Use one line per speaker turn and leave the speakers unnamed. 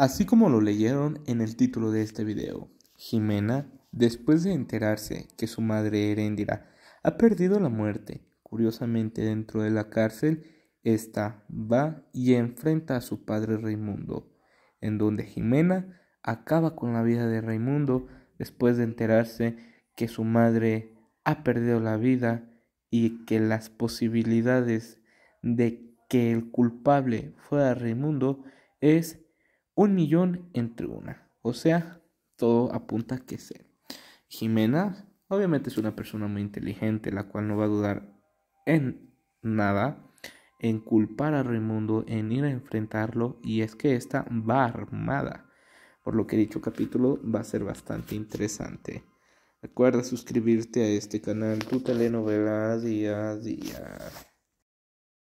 Así como lo leyeron en el título de este video, Jimena, después de enterarse que su madre Heréndira ha perdido la muerte, curiosamente dentro de la cárcel, esta va y enfrenta a su padre Raimundo, en donde Jimena acaba con la vida de Raimundo después de enterarse que su madre ha perdido la vida y que las posibilidades de que el culpable fuera Raimundo es un millón entre una. O sea, todo apunta a que sea. Jimena, obviamente es una persona muy inteligente, la cual no va a dudar en nada, en culpar a Raimundo, en ir a enfrentarlo, y es que esta va armada. Por lo que dicho capítulo va a ser bastante interesante. Recuerda suscribirte a este canal, tu telenovela día a día.